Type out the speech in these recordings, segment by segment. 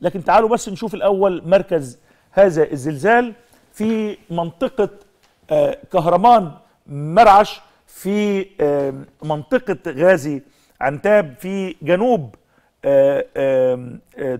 لكن تعالوا بس نشوف الأول مركز هذا الزلزال في منطقة آه، كهرمان مرعش في آه، منطقة غازي عنتاب في جنوب آه،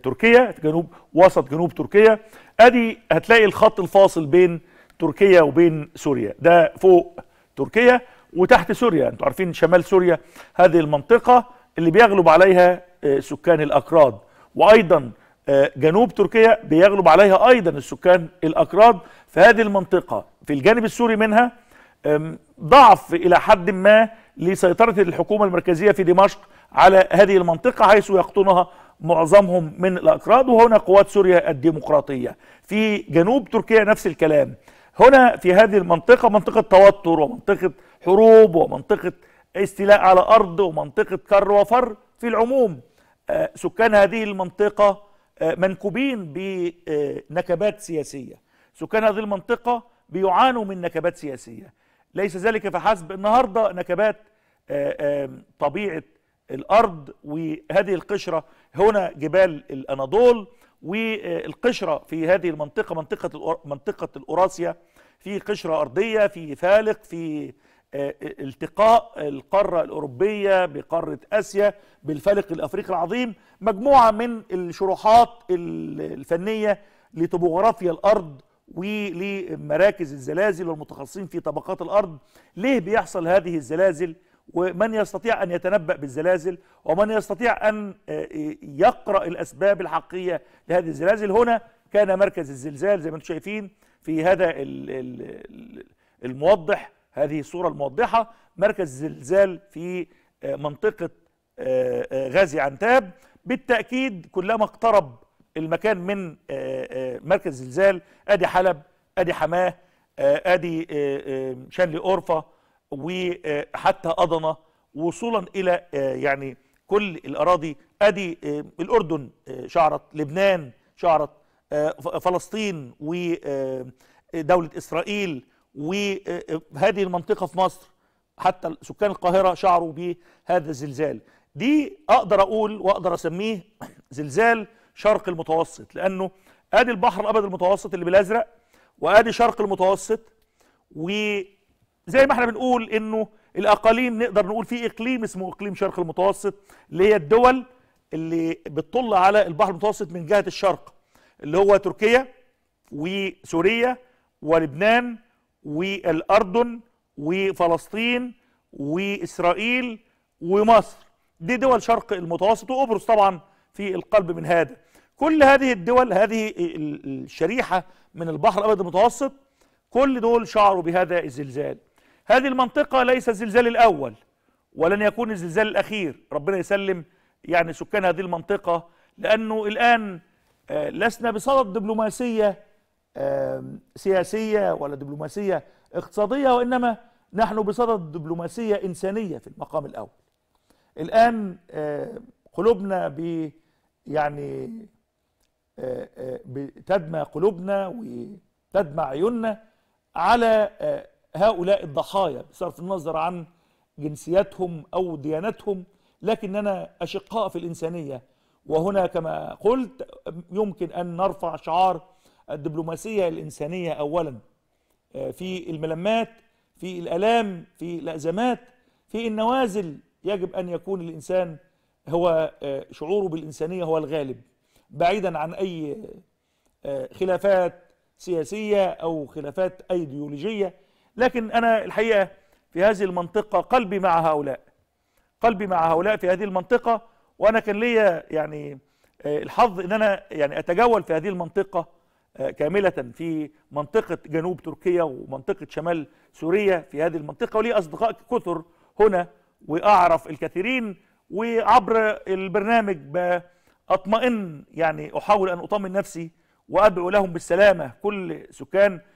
تركيا جنوب وسط جنوب تركيا ادي هتلاقي الخط الفاصل بين تركيا وبين سوريا ده فوق تركيا وتحت سوريا انتوا عارفين شمال سوريا هذه المنطقة اللي بيغلب عليها سكان الأكراد وأيضا آه، جنوب تركيا بيغلب عليها ايضا السكان الاكراد في هذه المنطقه في الجانب السوري منها ضعف الى حد ما لسيطره الحكومه المركزيه في دمشق على هذه المنطقه حيث يقطنها معظمهم من الاكراد وهنا قوات سوريا الديمقراطيه في جنوب تركيا نفس الكلام هنا في هذه المنطقه منطقه توتر ومنطقه حروب ومنطقه استيلاء على ارض ومنطقه كر وفر في العموم آه، سكان هذه المنطقه آه، منكوبين بنكبات سياسية سكان هذه المنطقة بيعانوا من نكبات سياسية ليس ذلك فحسب النهاردة نكبات آه، آه، طبيعة الأرض وهذه القشرة هنا جبال الأناضول والقشرة في هذه المنطقة منطقة منطقة الأوراسيا في قشرة أرضية في فالق في التقاء القارة الأوروبية بقارة آسيا بالفلق الأفريقي العظيم مجموعة من الشروحات الفنية لطبوغرافيا الأرض ولمراكز الزلازل والمتخصصين في طبقات الأرض ليه بيحصل هذه الزلازل ومن يستطيع أن يتنبأ بالزلازل ومن يستطيع أن آه، يقرأ الأسباب الحقيقية لهذه الزلازل هنا كان مركز الزلزال زي ما انتم شايفين في هذا الموضح هذه الصورة الموضحة مركز زلزال في آه، منطقة آه، آه، غازي عنتاب بالتأكيد كلما اقترب المكان من مركز زلزال ادي حلب ادي حماه ادي شنلي اورفا وحتى أضنة وصولا إلى يعني كل الأراضي أدي الأردن شعرت لبنان شعرت فلسطين ودولة إسرائيل وهذه المنطقة في مصر حتى سكان القاهرة شعروا بهذا الزلزال دي أقدر أقول وأقدر أسميه زلزال شرق المتوسط لأنه آدي البحر الأبيض المتوسط اللي بالأزرق وآدي شرق المتوسط وزي ما احنا بنقول إنه الأقاليم نقدر نقول في إقليم اسمه إقليم شرق المتوسط اللي هي الدول اللي بتطل على البحر المتوسط من جهة الشرق اللي هو تركيا وسوريا ولبنان والأردن وفلسطين وإسرائيل ومصر دي دول شرق المتوسط وقبرص طبعا في القلب من هذا كل هذه الدول هذه الشريحة من البحر الأبيض المتوسط كل دول شعروا بهذا الزلزال هذه المنطقة ليس الزلزال الأول ولن يكون الزلزال الأخير ربنا يسلم يعني سكان هذه المنطقة لأنه الآن آه، لسنا بصدد دبلوماسية سياسية ولا دبلوماسية اقتصادية وإنما نحن بصدد دبلوماسية إنسانية في المقام الأول الآن قلوبنا ب يعني تدمى قلوبنا وتدمى عيوننا على هؤلاء الضحايا بصرف النظر عن جنسياتهم أو ديانتهم لكننا أشقاء في الإنسانية وهنا كما قلت يمكن أن نرفع شعار الدبلوماسية الإنسانية أولا آه، في الملمات في الألام في الأزمات في النوازل يجب أن يكون الإنسان هو آه، شعوره بالإنسانية هو الغالب بعيدا عن أي آه، خلافات سياسية أو خلافات أيديولوجية لكن أنا الحقيقة في هذه المنطقة قلبي مع هؤلاء قلبي مع هؤلاء في هذه المنطقة وأنا كان ليا يعني الحظ إن أنا يعني أتجول في هذه المنطقة آه، كاملة في منطقة جنوب تركيا ومنطقة شمال سوريا في هذه المنطقة ولي أصدقاء كثر هنا وأعرف الكثيرين وعبر البرنامج بأطمئن يعني أحاول أن أطمئن نفسي وأدعو لهم بالسلامة كل سكان